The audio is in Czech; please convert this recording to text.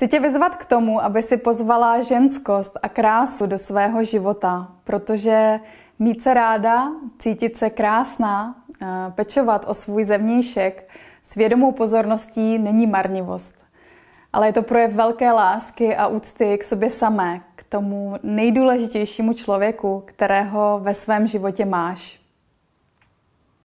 Chci tě vyzvat k tomu, aby si pozvala ženskost a krásu do svého života, protože mít se ráda, cítit se krásná, eh, pečovat o svůj zevnějšek s vědomou pozorností není marnivost. Ale je to projev velké lásky a úcty k sobě samé, k tomu nejdůležitějšímu člověku, kterého ve svém životě máš.